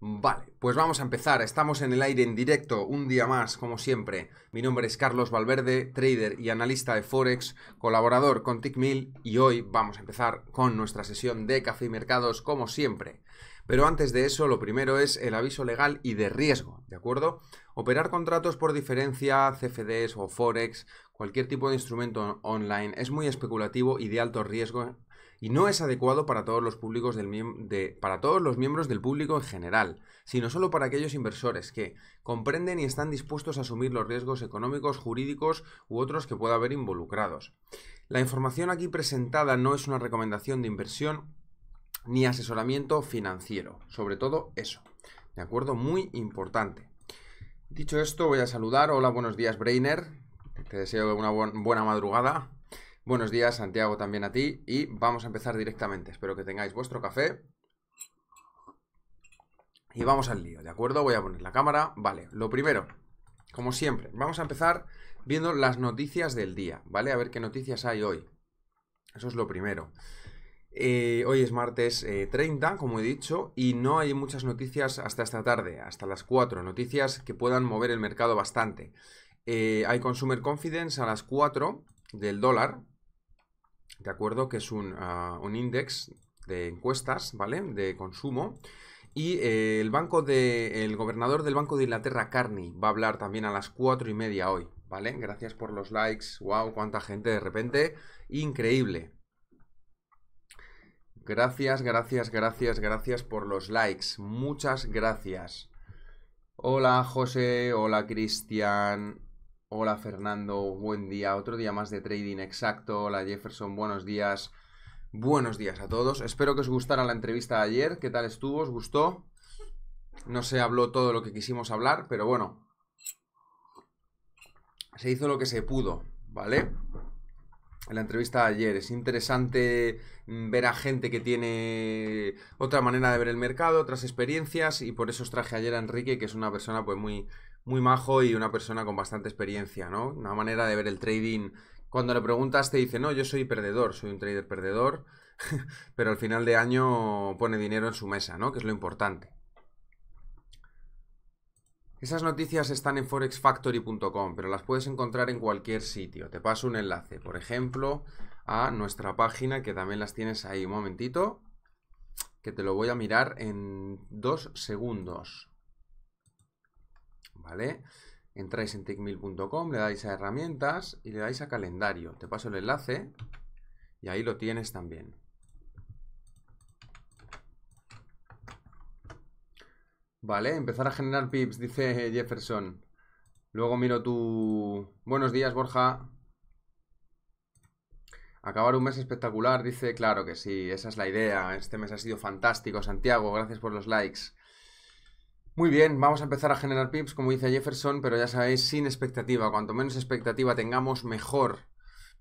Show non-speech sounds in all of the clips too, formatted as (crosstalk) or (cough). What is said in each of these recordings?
Vale, pues vamos a empezar. Estamos en el aire en directo, un día más, como siempre. Mi nombre es Carlos Valverde, trader y analista de Forex, colaborador con TICMIL y hoy vamos a empezar con nuestra sesión de Café y Mercados, como siempre. Pero antes de eso, lo primero es el aviso legal y de riesgo, ¿de acuerdo? Operar contratos por diferencia, CFDs o Forex, cualquier tipo de instrumento online, es muy especulativo y de alto riesgo y no es adecuado para todos los públicos para todos los miembros del público en general, sino solo para aquellos inversores que comprenden y están dispuestos a asumir los riesgos económicos, jurídicos u otros que pueda haber involucrados. La información aquí presentada no es una recomendación de inversión ni asesoramiento financiero, sobre todo eso. ¿De acuerdo? Muy importante. Dicho esto, voy a saludar. Hola, buenos días, Brainer. Te deseo una buena madrugada. Buenos días, Santiago, también a ti. Y vamos a empezar directamente. Espero que tengáis vuestro café. Y vamos al lío, ¿de acuerdo? Voy a poner la cámara. Vale, lo primero, como siempre, vamos a empezar viendo las noticias del día, ¿vale? A ver qué noticias hay hoy. Eso es lo primero. Eh, hoy es martes 30, eh, como he dicho, y no hay muchas noticias hasta esta tarde, hasta las 4, noticias que puedan mover el mercado bastante. Eh, hay Consumer Confidence a las 4 del dólar, ¿de acuerdo? Que es ah, un, index de encuestas, ¿vale? De consumo. Y eh, el banco de, el gobernador del Banco de Inglaterra, Carney, va a hablar también a las cuatro y media hoy, ¿vale? Gracias por los likes, wow, cuánta gente de repente, increíble. Gracias, gracias, gracias, gracias por los likes, muchas gracias. Hola José, hola Cristian, Hola Fernando, buen día. Otro día más de Trading Exacto. Hola Jefferson, buenos días. Buenos días a todos. Espero que os gustara la entrevista de ayer. ¿Qué tal estuvo? ¿Os gustó? No se habló todo lo que quisimos hablar, pero bueno. Se hizo lo que se pudo, ¿vale? En la entrevista de ayer es interesante mm, ver a gente que tiene otra manera de ver el mercado, otras experiencias, y por eso os traje ayer a Enrique, que es una persona pues muy muy majo y una persona con bastante experiencia, ¿no? Una manera de ver el trading. Cuando le preguntas te dice, no, yo soy perdedor, soy un trader perdedor, (laughs) pero al final de año pone dinero en su mesa, ¿no? Que es lo importante. Esas noticias están en forexfactory.com, pero las puedes encontrar en cualquier sitio. Te paso un enlace, por ejemplo, a nuestra página, que también las tienes ahí. Un momentito, que te lo voy a mirar en dos segundos. ¿vale? Entráis en tickmill.com le dais a herramientas y le dais a calendario. Te paso el enlace y ahí lo tienes también. Vale, empezar a generar pips, dice (laughs) Jefferson. Luego miro tu... Buenos días, Borja. Acabar un mes espectacular, dice, claro que sí, esa es la idea. Este mes ha sido fantástico, Santiago, gracias por los likes. Muy bien, vamos a empezar a generar pips, como dice Jefferson, pero ya sabéis, sin expectativa. Cuanto menos expectativa tengamos, mejor.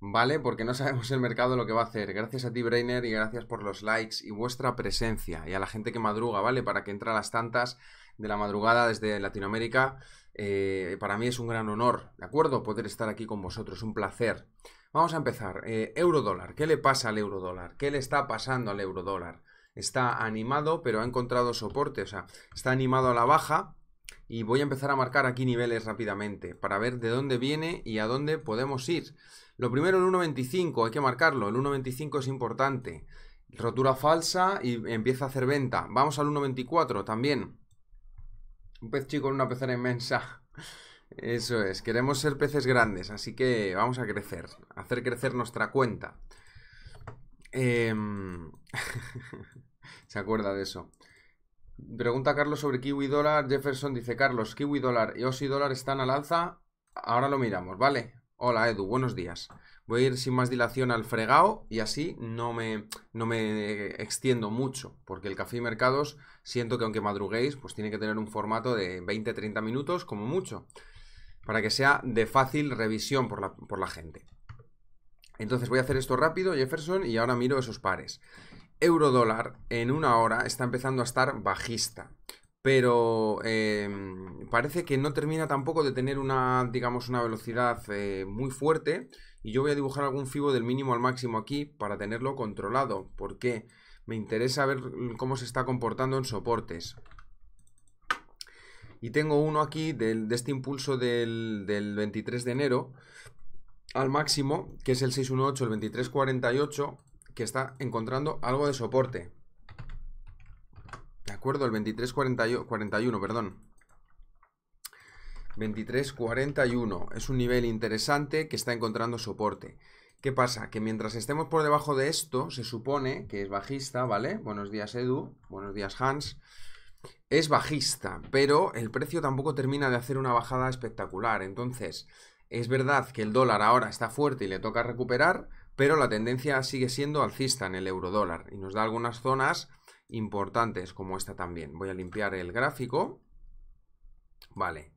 ¿Vale? Porque no (laughs) sabemos el mercado lo que va a hacer. Gracias a ti, Brainer, y gracias por los likes y vuestra presencia. Y a la gente que madruga, ¿vale? Para que entre a las tantas de la madrugada desde Latinoamérica. Eh, para mí es un gran honor, ¿de acuerdo? Poder estar aquí con vosotros, un placer. Vamos a empezar. Eh, euro dólar. ¿Qué le pasa al euro dólar? ¿Qué le está pasando al euro dólar? está animado, pero ha encontrado soporte, o sea, está animado a la baja. Y voy a empezar a marcar aquí niveles rápidamente para ver de dónde viene y a dónde podemos ir. Lo primero el 1.25, hay que marcarlo, el 1.25 es importante. Rotura falsa y empieza a hacer venta. Vamos al 1.24 también. Un pez chico en una pecera inmensa. (laughs) Eso es, queremos ser peces grandes, así que vamos a crecer, hacer crecer nuestra cuenta. Em, (laughs) se acuerda de eso. Pregunta Carlos sobre Kiwi Dólar. Jefferson dice, Carlos, Kiwi Dólar y Osi Dólar están al alza. Ahora lo miramos, ¿vale? Hola Edu, buenos días. Voy a ir sin más dilación al fregado y así no me, no me extiendo mucho, porque el café y mercados siento que aunque madruguéis, pues tiene que tener un formato de 20-30 minutos como mucho, para que sea de fácil revisión por por la gente. Entonces voy a hacer esto rápido, Jefferson, y ahora miro esos pares. Euro dólar en una hora está empezando a estar bajista pero em, parece que no termina tampoco de tener una, digamos, una velocidad eh, muy fuerte. Y yo voy a dibujar algún fibo del mínimo al máximo aquí para tenerlo controlado, porque me interesa ver cómo se está comportando en soportes. Y tengo uno aquí de este impulso del 23 de enero, al máximo, que es el 618, el 2348, que está encontrando algo de soporte. ¿De acuerdo? El 2341, perdón. 2341 es un nivel interesante que está encontrando soporte. ¿Qué pasa? Que mientras estemos por debajo de esto, se supone que es bajista, ¿vale? Buenos días Edu, buenos días Hans. Es bajista, pero el precio tampoco termina de hacer una bajada espectacular. Entonces, es verdad que el dólar ahora está fuerte y le toca recuperar, pero la tendencia sigue siendo alcista en el euro dólar y nos da algunas zonas importantes como esta también. Voy a limpiar el gráfico. Vale.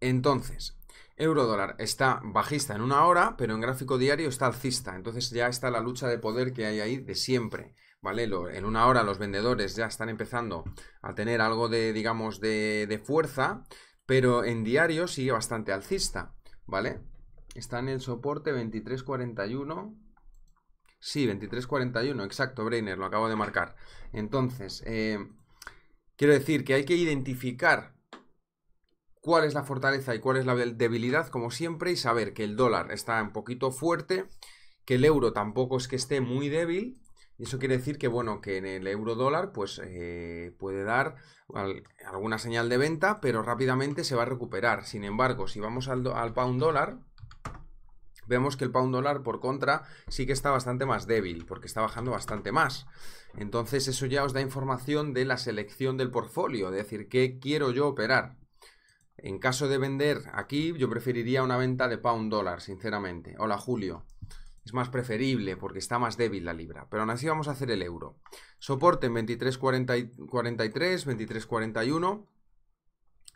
Entonces, euro dólar está bajista en una hora, pero en gráfico diario está alcista. Entonces ya está la lucha de poder que hay ahí de siempre. ¿Vale? en una hora los vendedores ya están empezando a tener algo de, digamos, de fuerza, pero en diario sigue bastante alcista. ¿vale? Está en el soporte 2341. Sí, 2341, exacto, Brainer, lo acabo de marcar. Entonces, eh, quiero decir que hay que identificar cuál es la fortaleza y cuál es la debilidad, como siempre, y saber que el dólar está un poquito fuerte, que el euro tampoco es que esté muy débil, y eso quiere decir que, bueno, que en el euro dólar, pues eh, puede dar alguna señal de venta, pero rápidamente se va a recuperar. Sin embargo, si vamos al, al pound dólar, vemos que el pound dólar por contra sí que está bastante más débil porque está bajando bastante más. Entonces eso ya os da información de la selección del portfolio, es decir, qué quiero yo operar. En caso de vender aquí, yo preferiría una venta de pound dólar, sinceramente. Hola Julio es más preferible porque está más débil la libra, pero aún así vamos a hacer el euro. Soporte en 23.43, 23.41.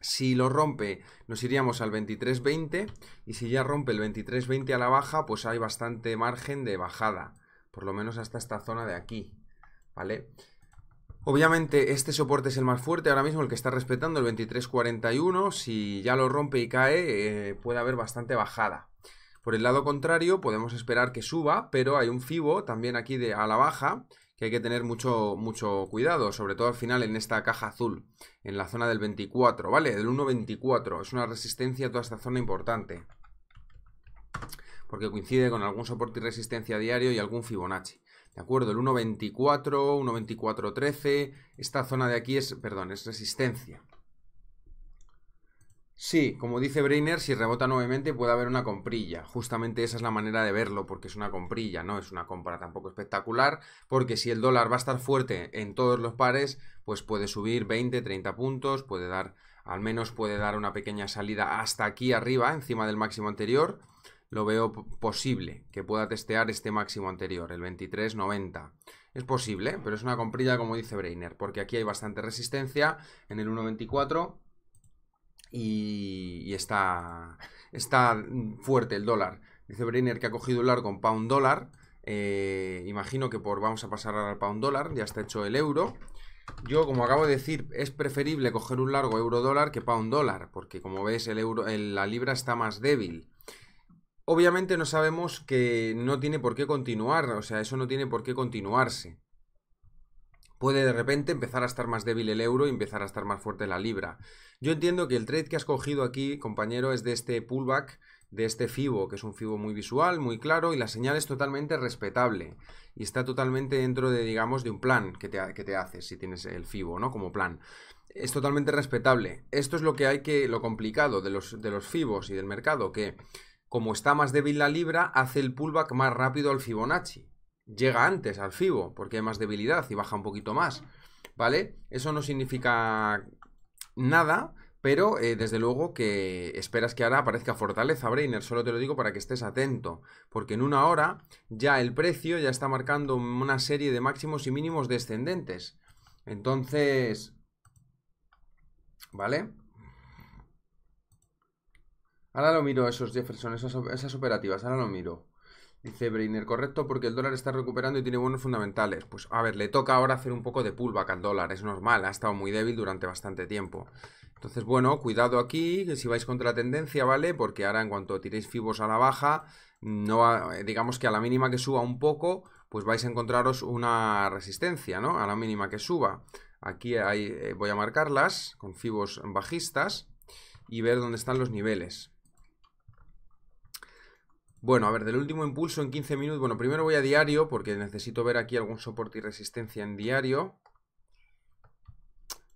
Si lo rompe, nos iríamos al 23.20 y si ya rompe el 23.20 a la baja, pues hay bastante margen de bajada, por lo menos hasta esta zona de aquí, ¿vale? Obviamente este soporte es el más fuerte, ahora mismo el que está respetando el 23.41, si ya lo rompe y cae, eh, puede haber bastante bajada. Por el lado contrario, podemos esperar que suba, pero hay un FIBO también aquí de, a la baja que hay que tener mucho, mucho cuidado, sobre todo al final en esta caja azul, en la zona del 24, ¿vale? Del 1.24, es una resistencia a toda esta zona importante, porque coincide con algún soporte y resistencia diario y algún Fibonacci. ¿De acuerdo? El 1.24, 1.24.13, esta zona de aquí es, perdón, es resistencia. Sí, como dice Brainer, si rebota nuevamente puede haber una comprilla. Justamente esa es la manera de verlo, porque es una comprilla, no es una compra tampoco espectacular, porque si el dólar va a estar fuerte en todos los pares, pues puede subir 20, 30 puntos, puede dar, al menos puede dar una pequeña salida hasta aquí arriba, encima del máximo anterior. Lo veo posible que pueda testear este máximo anterior, el 23.90. Es posible, pero es una comprilla como dice Brainer, porque aquí hay bastante resistencia en el 1.24 y, está, fuerte el dólar. Dice Brenner que ha cogido un largo en pound dólar. Eh, imagino que por vamos a pasar al pound dólar, ya está hecho el euro. Yo, como acabo de decir, es preferible coger un largo euro dólar que pound dólar, porque como ves, el euro, la libra está más débil. Obviamente no sabemos que no tiene por qué continuar, o sea, eso no tiene por qué continuarse puede de repente empezar a estar más débil el euro y empezar a estar más fuerte la libra. Yo entiendo que el trade que has cogido aquí, compañero, es de este pullback, de este FIBO, que es un FIBO muy visual, muy claro, y la señal es totalmente respetable. Y está totalmente dentro de, digamos, de un plan que te, que te haces si tienes el FIBO, ¿no? Como plan. Es totalmente respetable. Esto es lo que hay que, lo complicado de los, de los FIBOs y del mercado, que como está más débil la libra, hace el pullback más rápido al Fibonacci llega antes al FIBO, porque hay más debilidad y baja un poquito más, ¿vale? Eso no significa nada, pero eh, desde luego que esperas que ahora aparezca fortaleza, Brainer, solo te lo digo para que estés atento, porque en una hora ya el precio ya está marcando una serie de máximos y mínimos descendentes. Entonces, ¿vale? Ahora lo miro esos Jefferson, esas operativas, ahora lo miro. Dice Breiner, correcto, porque el dólar está recuperando y tiene buenos fundamentales. Pues a ver, le toca ahora hacer un poco de pullback al dólar, es normal, ha estado muy débil durante bastante tiempo. Entonces, bueno, cuidado aquí, que si vais contra la tendencia, ¿vale? Porque ahora en cuanto tiréis fibos a la baja, no digamos que a la mínima que suba un poco, pues vais a encontraros una resistencia, ¿no? A la mínima que suba. Aquí hay, eh, voy a marcarlas con fibos bajistas y ver dónde están los niveles. Bueno, a ver, del último impulso en 15 minutos. Bueno, primero voy a diario porque necesito ver aquí algún soporte y resistencia en diario.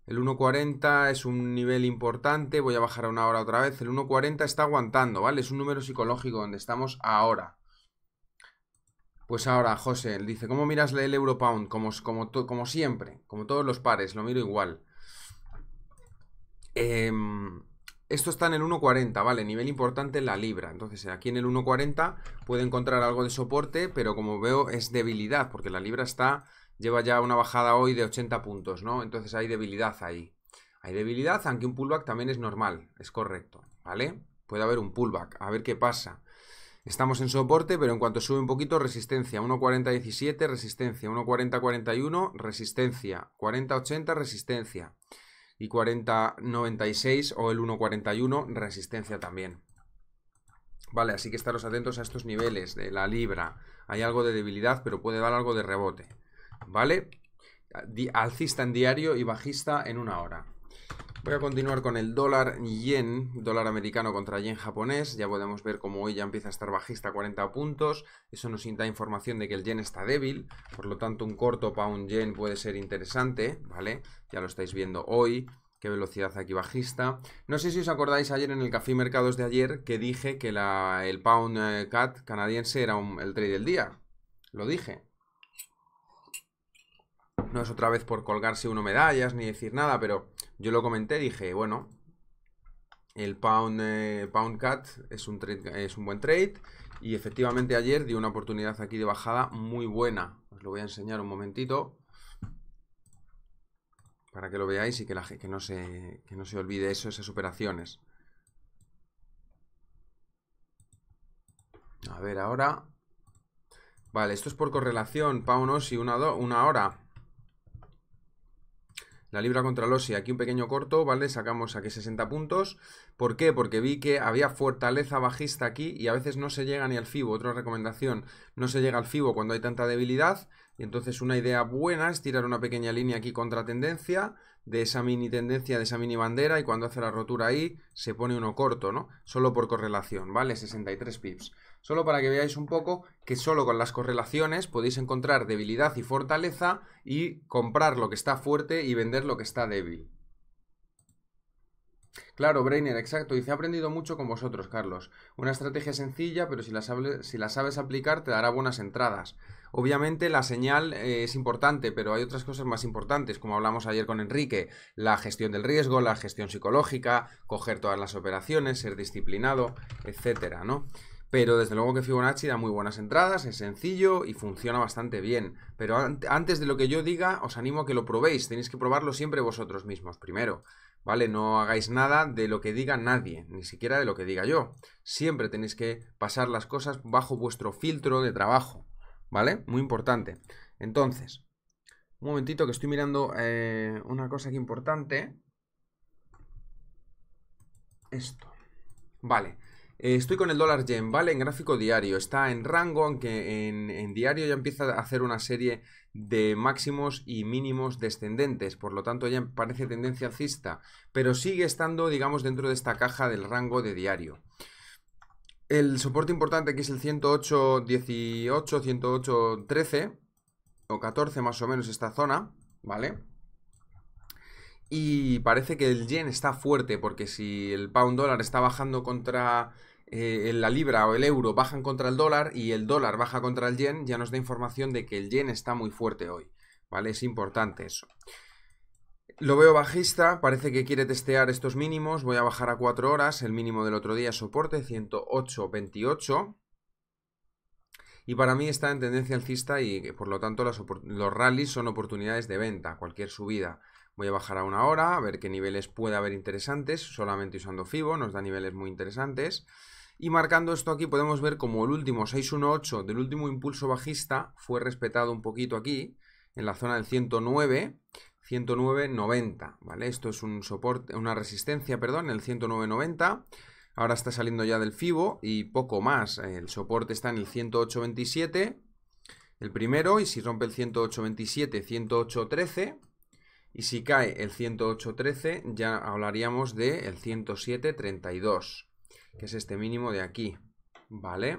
El 1.40 es un nivel importante, voy a bajar a una hora otra vez. El 1.40 está aguantando, ¿vale? Es un número psicológico donde estamos ahora. Pues ahora, José, él dice, ¿cómo miras el euro pound? Como, como siempre, como todos los pares, lo miro igual. Eh, esto está en el 1.40, ¿vale? Nivel importante la libra. Entonces aquí en el 1.40 puede encontrar algo de soporte, pero como veo es debilidad, porque la libra está lleva ya una bajada hoy de 80 puntos, ¿no? Entonces hay debilidad ahí. Hay debilidad, aunque un pullback también es normal, es correcto, ¿vale? Puede haber un pullback, a ver qué pasa. Estamos en soporte, pero en cuanto sube un poquito, resistencia 1.40.17, resistencia 41, resistencia 40, 80, resistencia y 4096 o el 141, resistencia también. Vale, así que estaros atentos a estos niveles de la libra. Hay algo de debilidad, pero puede dar algo de rebote. ¿Vale? Alcista en diario y bajista en una hora. Voy a continuar con el dólar yen, dólar americano contra yen japonés. Ya podemos ver cómo hoy ya empieza a estar bajista 40 puntos. Eso nos da información de que el yen está débil. Por lo tanto, un corto pound yen puede ser interesante, ¿vale? Ya lo estáis viendo hoy. Qué velocidad aquí bajista. No sé si os acordáis ayer en el Café Mercados de ayer que dije que la, el pound eh, cat canadiense era el trade del día. Lo dije no es otra vez por colgarse uno medallas ni decir nada, pero yo lo comenté, dije, bueno, el pound, eh, pound cut es un, es un buen trade y efectivamente ayer dio una oportunidad aquí de bajada muy buena. Os lo voy a enseñar un momentito para que lo veáis y que, la, que, no, se, no se olvide eso, esas operaciones. A ver, ahora... Vale, esto es por correlación, pound y una, una hora. La libra contra los y aquí un pequeño corto, ¿vale? Sacamos aquí 60 puntos. ¿Por qué? Porque vi que había fortaleza bajista aquí y a veces no se llega ni al FIBO. Otra recomendación, no se llega al FIBO cuando hay tanta debilidad. Y entonces una idea buena es tirar una pequeña línea aquí contra tendencia, de esa mini tendencia, de esa mini bandera, y cuando hace la rotura ahí, se pone uno corto, ¿no? Solo por correlación, ¿vale? 63 pips. Solo para que veáis un poco que solo con las correlaciones podéis encontrar debilidad y fortaleza y comprar lo que está fuerte y vender lo que está débil. Claro, Brainer, exacto. Y se ha aprendido mucho con vosotros, Carlos. Una estrategia sencilla, pero si la sabes aplicar te dará buenas entradas. Obviamente la señal eh, es importante, pero hay otras cosas más importantes, como hablamos ayer con Enrique, la gestión del riesgo, la gestión psicológica, coger todas las operaciones, ser disciplinado, etcétera, ¿no? Pero desde luego que Fibonacci da muy buenas entradas, es sencillo y funciona bastante bien. Pero antes de lo que yo diga, os animo a que lo probéis. Tenéis que probarlo siempre vosotros mismos, primero. ¿Vale? No hagáis nada de lo que diga nadie, ni siquiera de lo que diga yo. Siempre tenéis que pasar las cosas bajo vuestro filtro de trabajo. ¿Vale? Muy importante. Entonces, un momentito que estoy mirando eh, una cosa aquí importante. Esto. Vale. Eh, estoy con el dólar yen, ¿vale? En gráfico diario. Está en rango, aunque en, en, diario ya empieza a hacer una serie de máximos y mínimos descendentes. Por lo tanto, ya parece tendencia alcista. Pero sigue estando, digamos, dentro de esta caja del rango de diario el soporte importante que es el 108.18, 108.13 o 14 más o menos esta zona, ¿vale? Y parece que el yen está fuerte porque si el pound dólar está bajando contra eh, la libra o el euro bajan contra el dólar y el dólar baja contra el yen, ya nos da información de que el yen está muy fuerte hoy, ¿vale? Es importante eso lo veo bajista, parece que quiere testear estos mínimos, voy a bajar a 4 horas, el mínimo del otro día soporte 108.28 y para mí está en tendencia alcista y por lo tanto los, rallies son oportunidades de venta, cualquier subida. Voy a bajar a una hora, a ver qué niveles puede haber interesantes, solamente usando FIBO, nos da niveles muy interesantes. Y marcando esto aquí podemos ver como el último 618 del último impulso bajista fue respetado un poquito aquí, en la zona del 109, 109.90, ¿vale? Esto es un soporte, una resistencia, perdón, el 109.90. Ahora está saliendo ya del FIBO y poco más. El soporte está en el 108.27, el primero, y si rompe el 108.27, 108.13. Y si cae el 108.13, ya hablaríamos del el 107.32, que es este mínimo de aquí, ¿vale?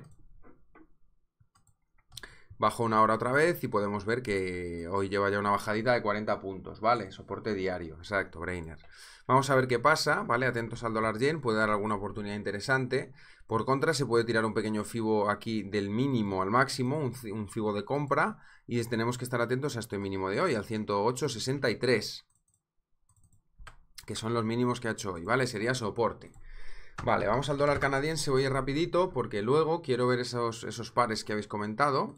Bajó una hora otra vez y podemos ver que hoy lleva ya una bajadita de 40 puntos, ¿vale? Soporte diario, exacto, Brainer. Vamos a ver qué pasa, ¿vale? Atentos al dólar yen, puede dar alguna oportunidad interesante. Por contra, se puede tirar un pequeño fibo aquí del mínimo al máximo, un, fibo de compra, y tenemos que estar atentos a este mínimo de hoy, al 108.63, que son los mínimos que ha hecho hoy, ¿vale? Sería soporte. Vale, vamos al dólar canadiense, voy a ir rapidito porque luego quiero ver esos, esos pares que habéis comentado.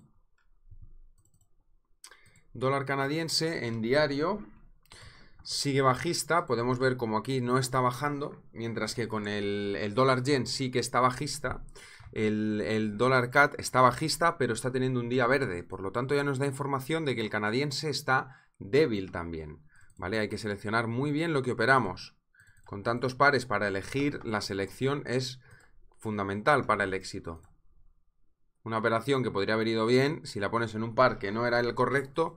Dólar canadiense en diario sigue bajista. Podemos ver como aquí no está bajando, mientras que con el, dólar yen sí que está bajista. El, el, dólar CAT está bajista, pero está teniendo un día verde. Por lo tanto, ya nos da información de que el canadiense está débil también. ¿Vale? Hay que seleccionar muy bien lo que operamos. Con tantos pares para elegir, la selección es fundamental para el éxito. Una operación que podría haber ido bien, si la pones en un par que no era el correcto,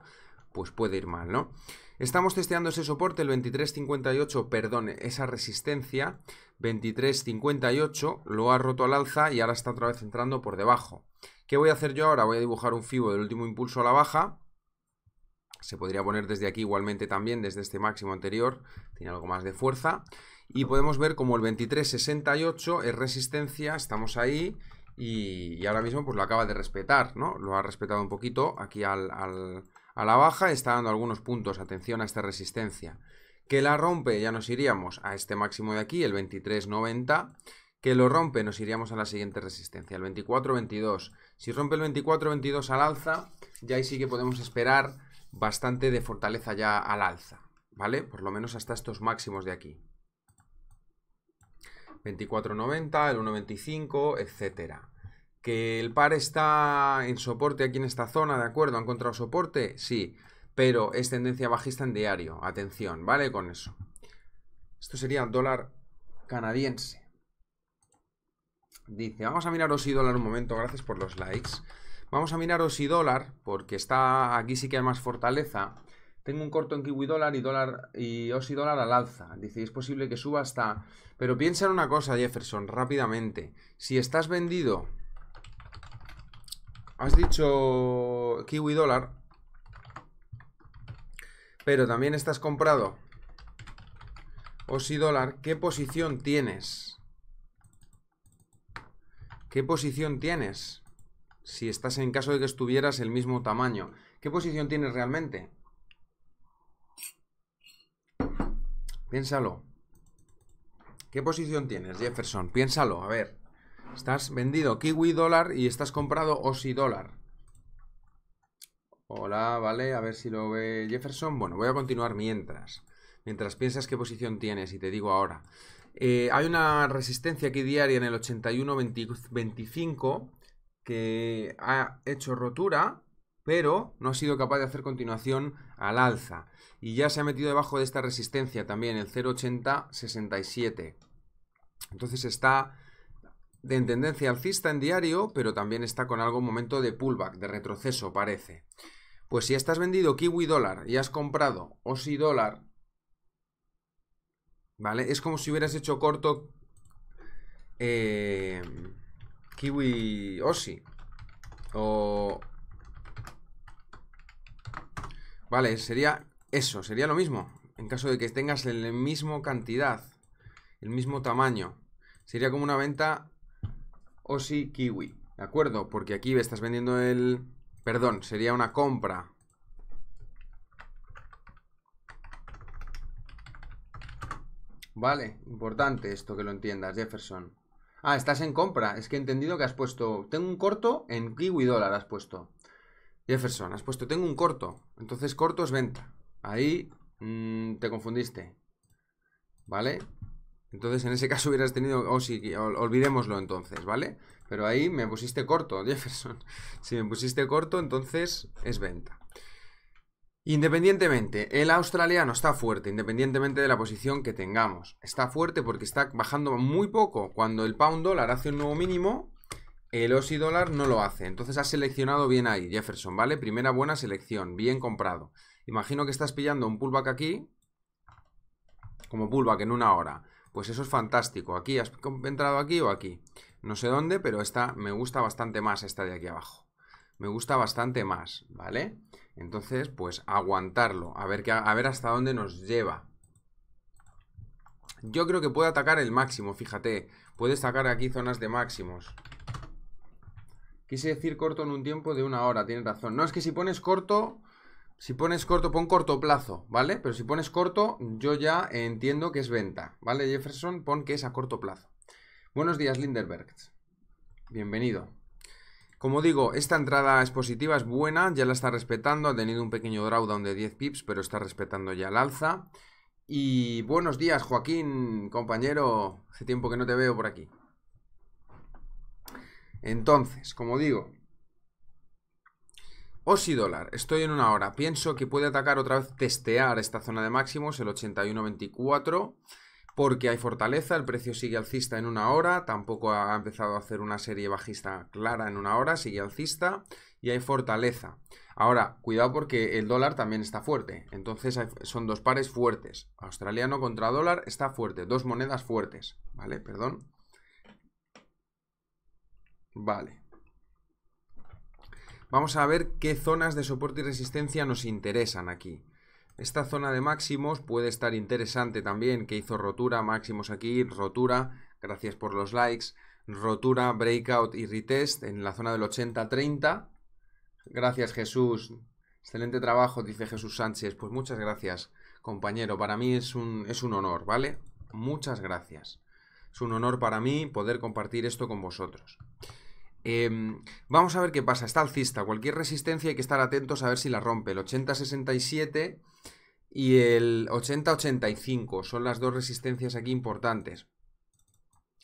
pues puede ir mal, ¿no? Estamos testeando ese soporte, el 2358, perdone, esa resistencia, 2358, lo ha roto al alza y ahora está otra vez entrando por debajo. ¿Qué voy a hacer yo ahora? Voy a dibujar un FIBO del último impulso a la baja. Se podría poner desde aquí igualmente también, desde este máximo anterior, tiene algo más de fuerza. Y podemos ver como el 2368 es resistencia, estamos ahí, y, ahora mismo pues lo acaba de respetar, ¿no? Lo ha respetado un poquito aquí a la baja, está dando algunos puntos, atención a esta resistencia. Que la rompe, ya nos iríamos a este máximo de aquí, el 23.90. Que lo rompe, nos iríamos a la siguiente resistencia, el 24.22. Si rompe el 24.22 al alza, ya ahí sí que podemos esperar bastante de fortaleza ya al alza, ¿vale? Por lo menos hasta estos máximos de aquí. 24.90, el 1.25, etcétera. ¿Que el par está en soporte aquí en esta zona, de acuerdo? ¿Ha encontrado soporte? Sí, pero es tendencia bajista en diario. Atención, ¿vale? Con eso. Esto sería dólar canadiense. Dice, vamos a mirar OSI dólar un momento, gracias por los likes. Vamos a mirar OSI dólar, porque está aquí sí que hay más fortaleza. Tengo un corto en kiwi dólar y dólar y osi dólar al alza. Dice, es posible que suba hasta... Pero piensa en una cosa, Jefferson, rápidamente. Si estás vendido... Has dicho kiwi dólar. Pero también estás comprado. Osi dólar. ¿Qué posición tienes? ¿Qué posición tienes? Si estás en caso de que estuvieras el mismo tamaño. ¿Qué posición tienes realmente? Piénsalo. ¿Qué posición tienes, Jefferson? Piénsalo, a ver. Estás vendido kiwi dólar y estás comprado osi dólar. Hola, vale, a ver si lo ve Jefferson. Bueno, voy a continuar mientras. Mientras piensas qué posición tienes y te digo ahora. Eh, hay una resistencia aquí diaria en el 81.25 que ha hecho rotura pero no ha sido capaz de hacer continuación al alza. Y ya se ha metido debajo de esta resistencia también, el 0,8067. Entonces está de tendencia alcista en diario, pero también está con algún momento de pullback, de retroceso parece. Pues si estás vendido kiwi dólar y has comprado osi dólar, ¿vale? Es como si hubieras hecho corto eh, kiwi osi o Vale, sería eso, sería lo mismo. En caso de que tengas el mismo cantidad, el mismo tamaño. Sería como una venta Osi Kiwi, ¿de acuerdo? Porque aquí estás vendiendo el... Perdón, sería una compra. Vale, importante esto que lo entiendas, Jefferson. Ah, estás en compra. Es que he entendido que has puesto... Tengo un corto en Kiwi dólar, has puesto. Jefferson, has puesto, tengo un corto. Entonces corto es venta. Ahí mm, te confundiste. ¿Vale? Entonces en ese caso hubieras tenido... o sí, olvidémoslo entonces, ¿vale? Pero ahí me pusiste corto, (laughs) Jefferson. Si me pusiste corto, entonces es venta. Independientemente, el australiano está fuerte, independientemente de la posición que tengamos. Está fuerte porque está bajando muy poco. Cuando el pound dólar hace un nuevo mínimo, el OSI dólar no lo hace. Entonces has seleccionado bien ahí, Jefferson, ¿vale? Primera buena selección, bien comprado. Imagino que estás pillando un pullback aquí, como pullback en una hora. Pues eso es fantástico. Aquí has entrado aquí o aquí. No sé dónde, pero esta me gusta bastante más esta de aquí abajo. Me gusta bastante más, ¿vale? Entonces, pues aguantarlo, a ver, a ver hasta dónde nos lleva. Yo creo que puede atacar el máximo, fíjate. Puede sacar aquí zonas de máximos. Quise decir corto en un tiempo de una hora, tienes razón. No, es que si pones corto, si pones corto, pon corto plazo, ¿vale? Pero si pones corto, yo ya entiendo que es venta, ¿vale? Jefferson, pon que es a corto plazo. Buenos días, Linderberg. Bienvenido. Como digo, esta entrada expositiva es buena, ya la está respetando, ha tenido un pequeño drawdown de 10 pips, pero está respetando ya el alza. Y buenos días, Joaquín, compañero, hace tiempo que no te veo por aquí. Entonces, como digo, OSI dólar, estoy en una hora. Pienso que puede atacar otra vez, testear esta zona de máximos, el 81.24, porque hay fortaleza, el precio sigue alcista en una hora, tampoco ha empezado a hacer una serie bajista clara en una hora, sigue alcista y hay fortaleza. Ahora, cuidado porque el dólar también está fuerte, entonces son dos pares fuertes. Australiano contra dólar está fuerte, dos monedas fuertes, ¿vale? Perdón. Vale. Vamos a ver qué zonas de soporte y resistencia nos interesan aquí. Esta zona de máximos puede estar interesante también, que hizo rotura, máximos aquí, rotura, gracias por los likes, rotura, breakout y retest en la zona del 80-30. Gracias Jesús, excelente trabajo, dice Jesús Sánchez. Pues muchas gracias, compañero, para mí es un, es un honor, ¿vale? Muchas gracias. Es un honor para mí poder compartir esto con vosotros. Em, vamos a ver qué pasa. Está alcista. Cualquier resistencia hay que estar atentos a ver si la rompe. El 80-67 y el 80-85 son las dos resistencias aquí importantes.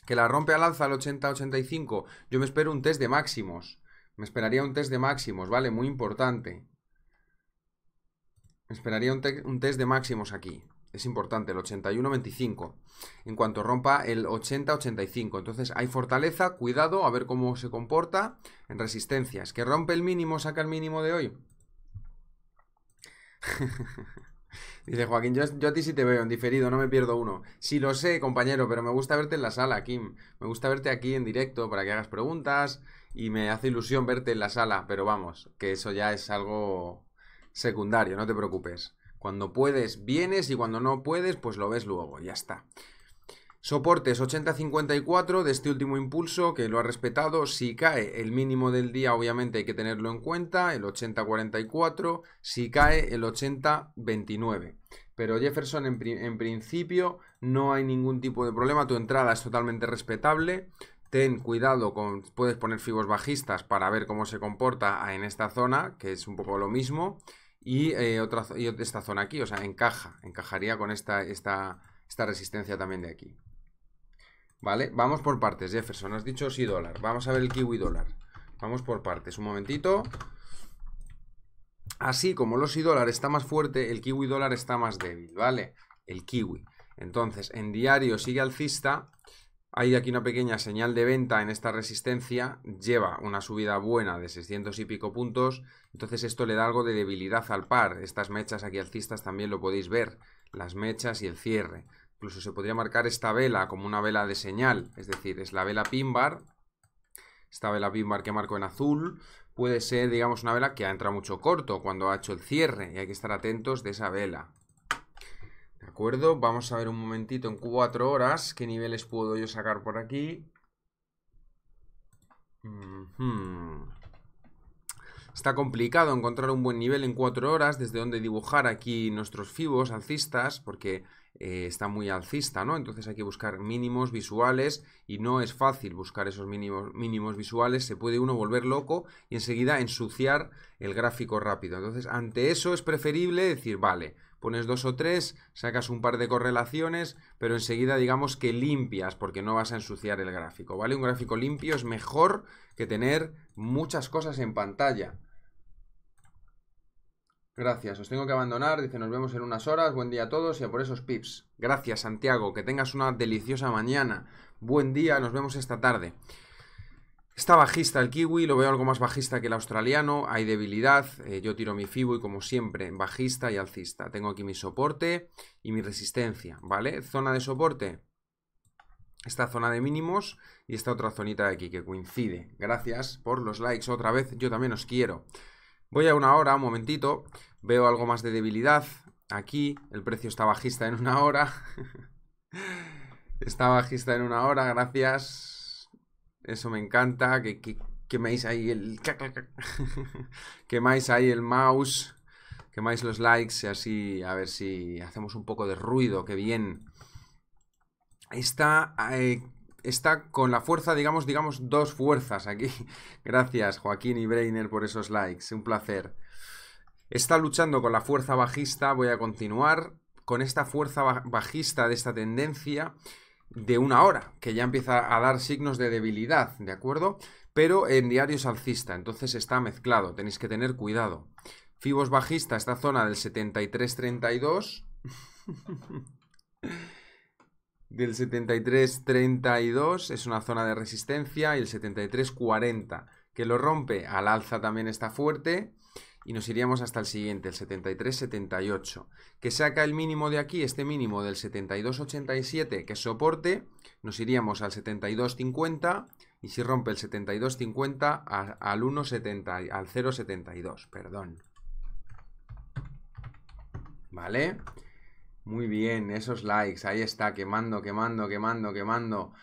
Que la rompe al alza el 80-85. Yo me espero un test de máximos. Me esperaría un test de máximos, ¿vale? Muy importante. Me esperaría un test de máximos aquí. Es importante, el 81-25. En cuanto rompa el 80-85. Entonces hay fortaleza, cuidado, a ver cómo se comporta en resistencias. Que rompe el mínimo, saca el mínimo de hoy. (laughs) Dice Joaquín, yo, a ti sí te veo en diferido, no me pierdo uno. Sí lo sé, compañero, pero me gusta verte en la sala, Kim. Me gusta verte aquí en directo para que hagas preguntas y me hace ilusión verte en la sala, pero vamos, que eso ya es algo secundario, no te preocupes. Cuando puedes, vienes y cuando no puedes, pues lo ves luego, ya está. Soportes 80 de este último impulso que lo ha respetado. Si cae el mínimo del día, obviamente hay que tenerlo en cuenta, el 80-44. Si cae el 80-29. Pero Jefferson, en, principio, no hay ningún tipo de problema. Tu entrada es totalmente respetable. Ten cuidado con. Puedes poner fibos bajistas para ver cómo se comporta en esta zona, que es un poco lo mismo y, eh, otra, y esta zona aquí, o sea, encaja, encajaría con esta, esta, resistencia también de aquí. ¿Vale? Vamos por partes, Jefferson, has dicho si dólar. Vamos a ver el kiwi dólar. Vamos por partes, un momentito. Así como los y dólar está más fuerte, el kiwi dólar está más débil, ¿vale? El kiwi. Entonces, en diario sigue alcista, hay aquí una pequeña señal de venta en esta resistencia, lleva una subida buena de 600 y pico puntos, entonces esto le da algo de debilidad al par. Estas mechas aquí alcistas también lo podéis ver, las mechas y el cierre. Incluso se podría marcar esta vela como una vela de señal, es decir, es la vela pin bar, esta vela pin bar que marco en azul, puede ser, digamos, una vela que ha entrado mucho corto cuando ha hecho el cierre y hay que estar atentos de esa vela. Vamos a ver un momentito en 4 horas qué niveles puedo yo sacar por aquí. Está complicado encontrar un buen nivel en 4 horas desde donde dibujar aquí nuestros fibos alcistas porque eh, está muy alcista, ¿no? Entonces hay que buscar mínimos visuales y no es fácil buscar esos mínimos, mínimos visuales, se puede uno volver loco y enseguida ensuciar el gráfico rápido. Entonces ante eso es preferible decir, vale, pones dos o tres, sacas un par de correlaciones, pero enseguida digamos que limpias porque no vas a ensuciar el gráfico, ¿vale? Un gráfico limpio es mejor que tener muchas cosas en pantalla. Gracias, os tengo que abandonar, dice nos vemos en unas horas, buen día a todos y a por esos pips. Gracias Santiago, que tengas una deliciosa mañana, buen día, nos vemos esta tarde. Está bajista el kiwi, lo veo algo más bajista que el australiano, hay debilidad, eh, yo tiro mi y como siempre, bajista y alcista. Tengo aquí mi soporte y mi resistencia, ¿vale? Zona de soporte, esta zona de mínimos y esta otra zonita de aquí que coincide. Gracias por los likes otra vez, yo también os quiero. Voy a una hora, un momentito, veo algo más de debilidad. Aquí el precio está bajista en una hora. (laughs) está bajista en una hora, gracias. Eso me encanta. Que, que quemáis ahí el. (laughs) quemáis ahí el mouse. Quemáis los likes y así a ver si hacemos un poco de ruido. Qué bien. Está. Eh, está con la fuerza, digamos, digamos, dos fuerzas aquí. (laughs) Gracias, Joaquín y Brainer, por esos likes. Un placer. Está luchando con la fuerza bajista. Voy a continuar con esta fuerza bajista de esta tendencia de una hora, que ya empieza a dar signos de debilidad, ¿de acuerdo? Pero en diarios alcista, entonces está mezclado, tenéis que tener cuidado. Fibos bajista, esta zona del 73,32, (laughs) del 73.32 es una zona de resistencia y el 73,40 que lo rompe al alza también está fuerte y nos iríamos hasta el siguiente, el 73-78, que saca el mínimo de aquí, este mínimo del 72 que soporte, nos iríamos al 72 y si rompe el 72,50, al 1.70, al 0.72, perdón. ¿Vale? Muy bien, esos likes, ahí está, quemando, quemando, quemando, quemando,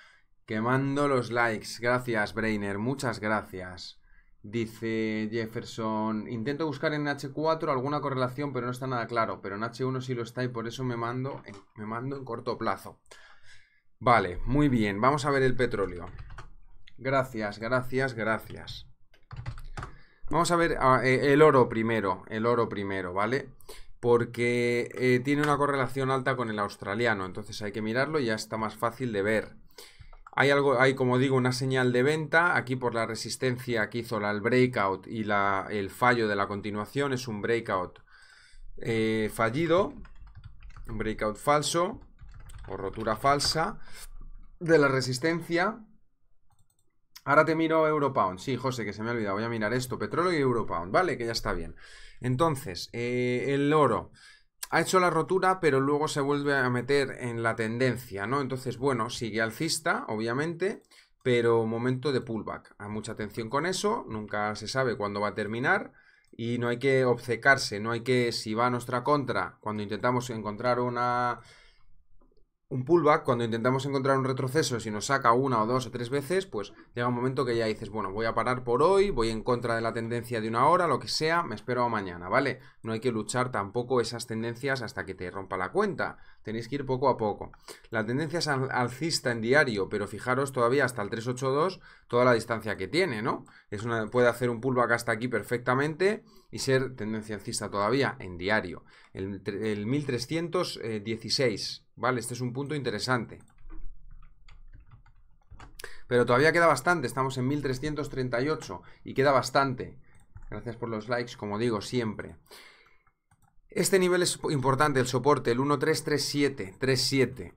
quemando los likes. Gracias, Brainer, muchas gracias. Dice Jefferson, intento buscar en H4 alguna correlación, pero no está nada claro, pero en H1 sí lo está y por eso me mando en, me mando en corto plazo. Vale, muy bien, vamos a ver el petróleo. Gracias, gracias, gracias. Vamos a ver ah, eh, el oro primero, el oro primero, ¿vale? Porque eh, tiene una correlación alta con el australiano, entonces hay que mirarlo y ya está más fácil de ver. Hay algo, hay como digo, una señal de venta. Aquí por la resistencia que hizo el breakout y la, el fallo de la continuación. Es un breakout eh, fallido. Un breakout falso. O rotura falsa. De la resistencia. Ahora te miro Europound. Sí, José, que se me ha olvidado. Voy a mirar esto. Petróleo y Europound. Vale, que ya está bien. Entonces, eh, el oro ha hecho la rotura, pero luego se vuelve a meter en la tendencia, ¿no? Entonces, bueno, sigue alcista, obviamente, pero momento de pullback. Hay mucha atención con eso, nunca se sabe cuándo va a terminar y no hay que obcecarse, no hay que, si va a nuestra contra, cuando intentamos encontrar una un pullback, cuando intentamos encontrar un retroceso, si nos saca una o dos o tres veces, pues llega un momento que ya dices, bueno, voy a parar por hoy, voy en contra de la tendencia de una hora, lo que sea, me espero a mañana, ¿vale? No hay que luchar tampoco esas tendencias hasta que te rompa la cuenta, tenéis que ir poco a poco. La tendencia es alcista en diario, pero fijaros todavía hasta el 382 toda la distancia que tiene, ¿no? Es una, puede hacer un pullback hasta aquí perfectamente y ser tendencia alcista todavía en diario. El, el 1316 Vale, este es un punto interesante. Pero todavía queda bastante, estamos en 1338 y queda bastante. Gracias por los likes, como digo, siempre. Este nivel es importante, el soporte, el 1337, 37.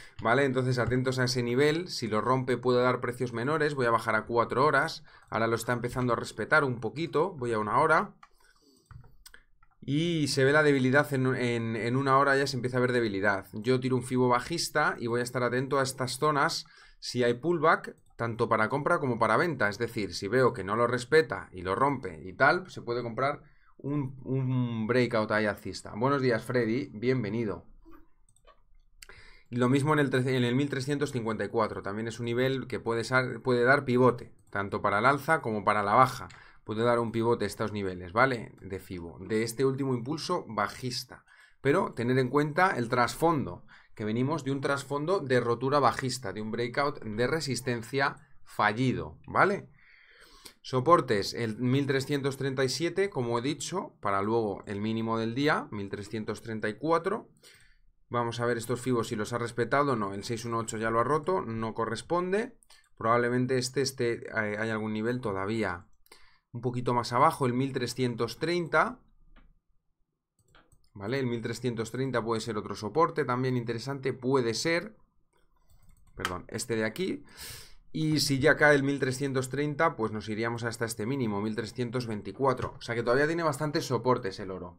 (laughs) ¿Vale? Entonces atentos a ese nivel, si lo rompe puedo dar precios menores, voy a bajar a 4 horas, ahora lo está empezando a respetar un poquito, voy a una hora. Y se ve la debilidad en, una hora ya se empieza a ver debilidad. Yo tiro un fibo bajista y voy a estar atento a estas zonas si hay pullback, tanto para compra como para venta. Es decir, si veo que no lo respeta y lo rompe y tal, pues se puede comprar un, breakout ahí alcista. Buenos días, Freddy. Bienvenido. lo mismo en el, en el 1354. También es un nivel que puede, puede dar pivote, tanto para la alza como para la baja puede dar un pivote a estos niveles, ¿vale? De FIBO, de este último impulso bajista. Pero tener en cuenta el trasfondo, que venimos de un trasfondo de rotura bajista, de un breakout de resistencia fallido, ¿vale? Soportes, el 1337, como he dicho, para luego el mínimo del día, 1334. Vamos a ver estos fibos si los ha respetado o no. El 618 ya lo ha roto, no corresponde. Probablemente este, este eh, hay algún nivel todavía un poquito más abajo, el 1330. ¿Vale? El 1330 puede ser otro soporte también interesante, puede ser. Perdón, este de aquí. Y si ya cae el 1330, pues nos iríamos hasta este mínimo, 1324. O sea que todavía tiene bastantes soportes el oro.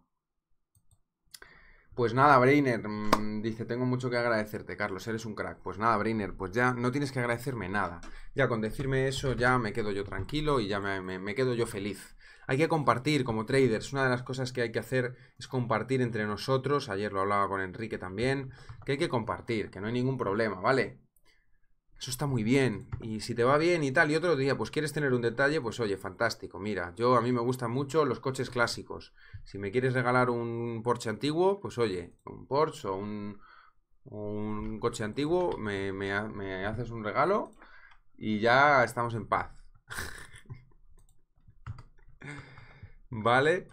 Pues nada, Brainer, mm, dice, tengo mucho que agradecerte, Carlos, eres un crack. Pues nada, Brainer, pues ya no tienes que agradecerme nada. Ya con decirme eso ya me quedo yo tranquilo y ya me, me quedo yo feliz. Hay que compartir como traders, una de las cosas que hay que hacer es compartir entre nosotros, ayer lo hablaba con Enrique también, que hay que compartir, que no hay ningún problema, ¿vale? eso está muy bien. Y si te va bien y tal, y otro día, pues quieres tener un detalle, pues oye, fantástico. Mira, yo a mí me gustan mucho los coches clásicos. Si me quieres regalar un Porsche antiguo, pues oye, un Porsche o un, un coche antiguo, me, me haces un regalo y ya estamos en paz. (laughs) vale.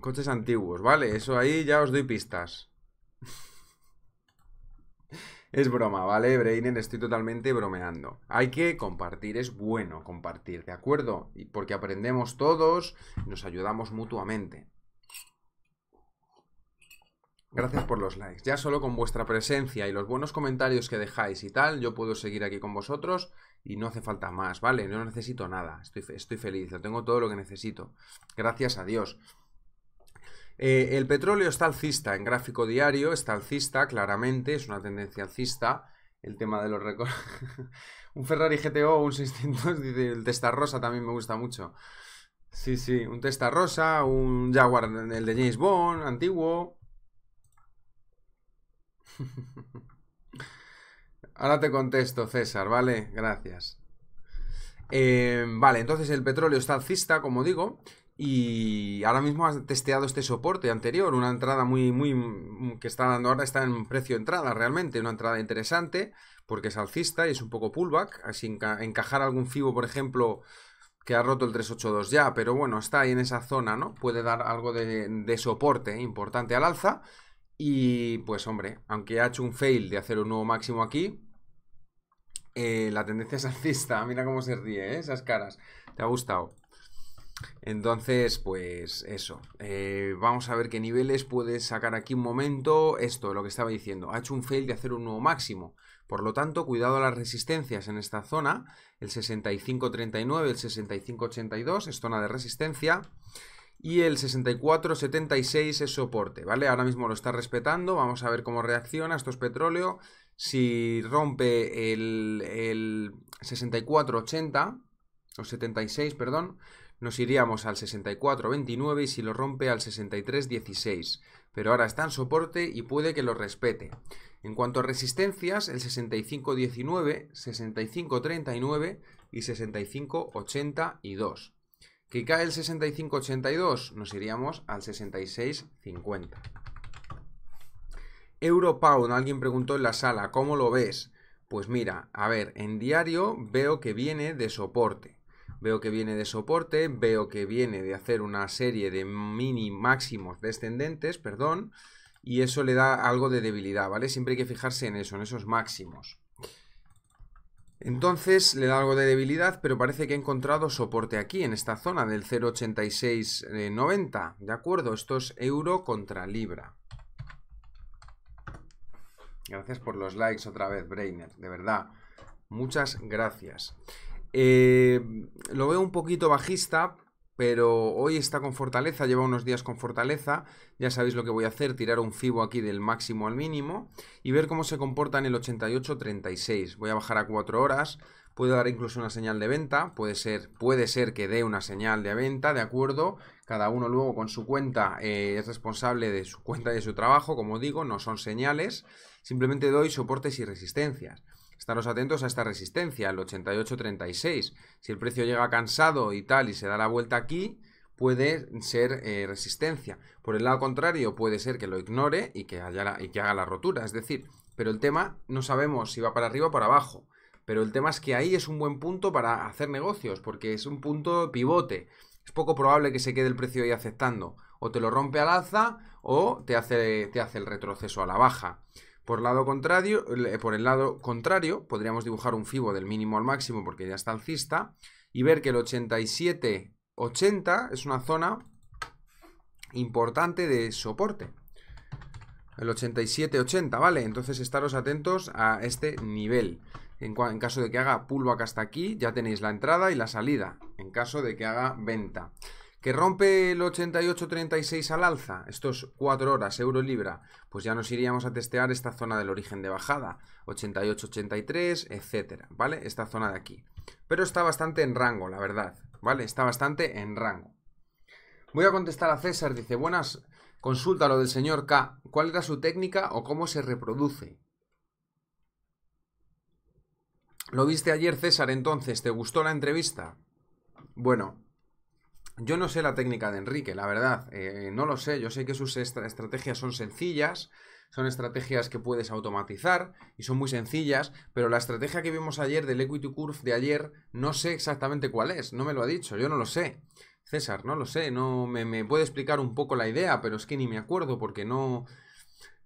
Coches antiguos, vale. Eso ahí ya os doy pistas. (laughs) Es broma, ¿vale? Breinen, estoy totalmente bromeando. Hay que compartir, es bueno compartir, ¿de acuerdo? Y porque aprendemos todos, nos ayudamos mutuamente. Gracias por los likes. Ya solo con vuestra presencia y los buenos comentarios que dejáis y tal, yo puedo seguir aquí con vosotros y no hace falta más, ¿vale? No necesito nada. Estoy, estoy feliz, lo tengo todo lo que necesito. Gracias a Dios. Eh, el petróleo está alcista, en gráfico diario está alcista, claramente, es una tendencia alcista. El tema de los récords. (laughs) un Ferrari GTO un 600, (laughs) dice, el rosa también me gusta mucho. Sí, sí, un rosa, un Jaguar, el de James Bond, antiguo. (laughs) Ahora te contesto, César, ¿vale? Gracias. Eh, vale, entonces el petróleo está alcista, como digo, y ahora mismo has testeado este soporte anterior, una entrada muy, muy, mm, que está dando ahora, está en precio entrada realmente, una entrada interesante, porque es alcista y es un poco pullback, así encajar algún FIBO, por ejemplo, que ha roto el 382 ya, pero bueno, está ahí en esa zona, ¿no? Puede dar algo de, soporte importante al alza, y pues hombre, aunque ha hecho un fail de hacer un nuevo máximo aquí, eh, la tendencia es (laughs) alcista, mira cómo se ríe, ¿eh? esas caras, te ha gustado. Entonces, pues eso. Eh, vamos a ver qué niveles puede sacar aquí un momento. Esto, lo que estaba diciendo. Ha hecho un fail de hacer un nuevo máximo. Por lo tanto, cuidado a las resistencias en esta zona. El 65.39, el 65.82 es zona de resistencia. Y el 64.76 es soporte, ¿vale? Ahora mismo lo está respetando. Vamos a ver cómo reacciona. Esto es petróleo. Si rompe el, el 64.80 o 76, perdón, nos iríamos al 64,29 y si lo rompe al 63,16. pero ahora está en soporte y puede que lo respete. En cuanto a resistencias, el 65,19, 65,39 y 65.82. Que cae el 65,82, nos iríamos al 66,50. Euro Pound, alguien preguntó en la sala, ¿cómo lo ves? Pues mira, a ver, en diario veo que viene de soporte veo que viene de soporte, veo que viene de hacer una serie de mini máximos descendentes, perdón, y eso le da algo de debilidad, ¿vale? Siempre hay que fijarse en eso, en esos máximos. Entonces le da algo de debilidad, pero parece que he encontrado soporte aquí, en esta zona del 0,8690, eh, ¿de acuerdo? Esto es euro contra libra. Gracias por los likes otra vez, Brainer, de verdad. Muchas gracias. Eh, lo veo un poquito bajista, pero hoy está con fortaleza, lleva unos días con fortaleza, ya sabéis lo que voy a hacer, tirar un fibo aquí del máximo al mínimo y ver cómo se comporta en el 88-36. Voy a bajar a 4 horas, puedo dar incluso una señal de venta, puede ser, puede ser que dé una señal de venta, de acuerdo, cada uno luego con su cuenta eh, es responsable de su cuenta y de su trabajo, como digo, no son señales, simplemente doy soportes y resistencias. Estaros atentos a esta resistencia, el 88.36. Si el precio llega cansado y tal y se da la vuelta aquí, puede ser eh, resistencia. Por el lado contrario, puede ser que lo ignore y que, haga la rotura. Es decir, pero el tema no sabemos si va para arriba o para abajo. Pero el tema es que ahí es un buen punto para hacer negocios, porque es un punto pivote. Es poco probable que se quede el precio ahí aceptando. O te lo rompe al alza o te hace, te hace el retroceso a la baja. Por, el lado contrario, podríamos dibujar un fibo del mínimo al máximo porque ya está alcista y ver que el 87 es una zona importante de soporte. El 87 ¿vale? Entonces estaros atentos a este nivel. En, en, caso de que haga pullback hasta aquí, ya tenéis la entrada y la salida. En caso de que haga venta. ¿Que rompe el 88.36 al alza? Estos 4 horas, euro libra. Pues ya nos iríamos a testear esta zona del origen de bajada. 88.83, etcétera, ¿vale? Esta zona de aquí. Pero está bastante en rango, la verdad, ¿vale? Está bastante en rango. Voy a contestar a César, dice, buenas, consulta lo del señor K. ¿Cuál era su técnica o cómo se reproduce? ¿Lo viste ayer, César, entonces? ¿Te gustó la entrevista? Bueno, yo no sé la técnica de Enrique, la verdad, eh, no lo sé, yo sé que sus estrategias son sencillas, son estrategias que puedes automatizar y son muy sencillas, pero la estrategia que vimos ayer del Equity Curve de ayer, no sé exactamente cuál es, no me lo ha dicho, yo no lo sé. César, no lo sé, no me, puede explicar un poco la idea, pero es que ni me acuerdo porque no,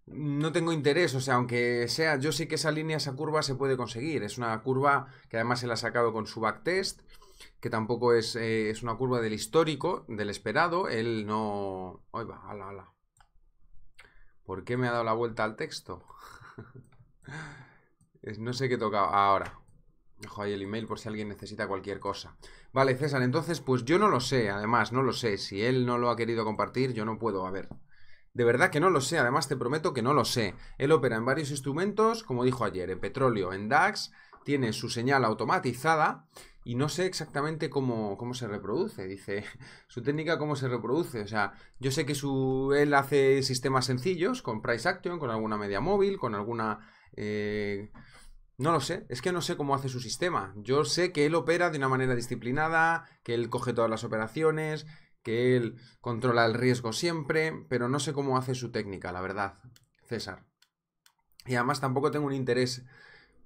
no tengo interés, o sea, aunque sea, yo sé que esa línea, esa curva se puede conseguir, es una curva que además se la ha sacado con su backtest, que tampoco eh, es, una curva del histórico, del esperado. Él no... ¡Ay, va! ¡Hala, hala! ¿Por qué me ha dado la vuelta al texto? (laughs) no sé qué toca ahora. Dejo ahí el email por si alguien necesita cualquier cosa. Vale, César, entonces, pues yo no lo sé, además, no lo sé. Si él no lo ha querido compartir, yo no puedo. A ver, de verdad que no lo sé, además te prometo que no lo sé. Él opera en varios instrumentos, como dijo ayer, en petróleo, en DAX, tiene su señal automatizada y no sé exactamente cómo, se reproduce. Dice, (laughs) su técnica cómo se reproduce. O sea, yo sé que su, él hace sistemas sencillos con price action, con alguna media móvil, con alguna... Eh, no lo sé, es que no sé cómo hace su sistema. Yo sé que él opera de una manera disciplinada, que él coge todas las operaciones, que él controla el riesgo siempre, pero no sé cómo hace su técnica, la verdad, César. Y además tampoco tengo un interés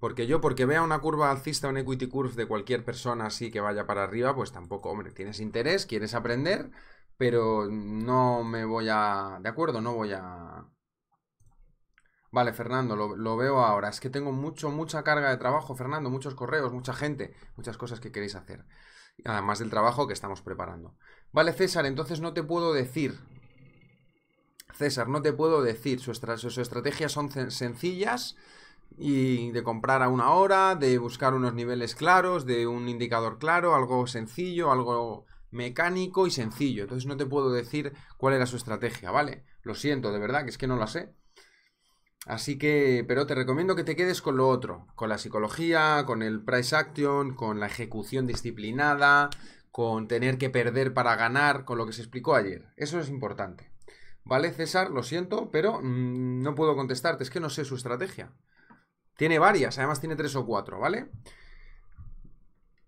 porque yo, porque vea una curva alcista, un equity curve de cualquier persona así que vaya para arriba, pues tampoco, hombre, tienes interés, quieres aprender, pero no me voy a... ¿De acuerdo? No voy a... Vale, Fernando, lo, veo ahora. Es que tengo mucho, mucha carga de trabajo, Fernando, muchos correos, mucha gente, muchas cosas que queréis hacer. Además del trabajo que estamos preparando. Vale, César, entonces no te puedo decir. César, no te puedo decir. Sus, estrategias son sencillas y de comprar a una hora, de buscar unos niveles claros, de un indicador claro, algo sencillo, algo mecánico y sencillo. Entonces no te puedo decir cuál era su estrategia, ¿vale? Lo siento, de verdad, que es que no la sé. Así que, pero te recomiendo que te quedes con lo otro, con la psicología, con el price action, con la ejecución disciplinada, con tener que perder para ganar, con lo que se explicó ayer. Eso es importante. ¿Vale, César? Lo siento, pero mm, no puedo contestarte, es que no sé su estrategia. Tiene varias, además tiene tres o cuatro, ¿vale?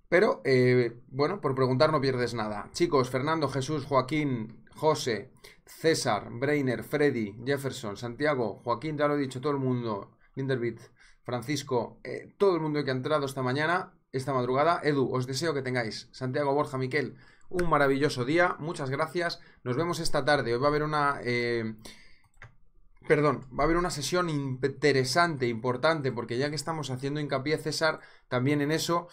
Pero, eh, bueno, por preguntar no pierdes nada. Chicos, Fernando, Jesús, Joaquín, José, César, Brainer, Freddy, Jefferson, Santiago, Joaquín, ya lo he dicho, todo el mundo, Linderbit, Francisco, eh, todo el mundo que ha entrado esta mañana, esta madrugada. Edu, os deseo que tengáis, Santiago, Borja, Miquel, un maravilloso día. Muchas gracias. Nos vemos esta tarde. Hoy va a haber una... Eh, perdón, va a haber una sesión interesante, importante, porque ya que estamos haciendo hincapié, César, también en eso,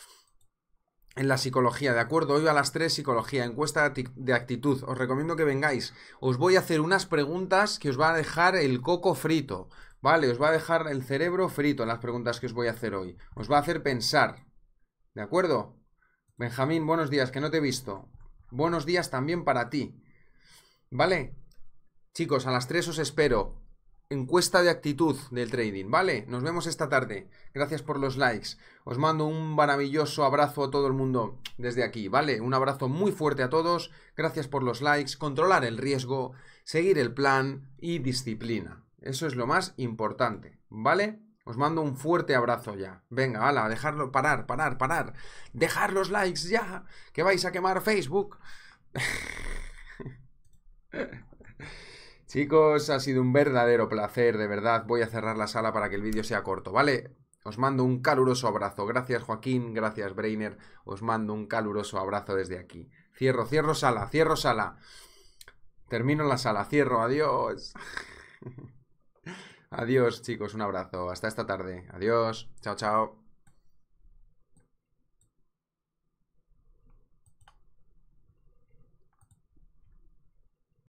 en la psicología, ¿de acuerdo? Hoy a las 3 psicología, encuesta de actitud. Os recomiendo que vengáis. Os voy a hacer unas preguntas que os va a dejar el coco frito, ¿vale? Os va a dejar el cerebro frito en las preguntas que os voy a hacer hoy. Os va a hacer pensar, ¿de acuerdo? Benjamín, buenos días, que no te he visto. Buenos días también para ti. ¿Vale? Chicos, a las 3 os espero encuesta de actitud del trading, ¿vale? Nos vemos esta tarde. Gracias por los likes. Os mando un maravilloso abrazo a todo el mundo desde aquí, ¿vale? Un abrazo muy fuerte a todos. Gracias por los likes. Controlar el riesgo, seguir el plan y disciplina. Eso es lo más importante, ¿vale? Os mando un fuerte abrazo ya. Venga, ala, dejarlo, parar, parar, parar. Dejar los likes ya, que vais a quemar Facebook. (laughs) Chicos, ha sido un verdadero placer, de verdad. Voy a cerrar la sala para que el vídeo sea corto, ¿vale? Os mando un caluroso abrazo. Gracias Joaquín, gracias Brainer. Os mando un caluroso abrazo desde aquí. Cierro, cierro sala, cierro sala. Termino la sala, cierro, adiós. (laughs) adiós chicos, un abrazo. Hasta esta tarde. Adiós. Chao, chao.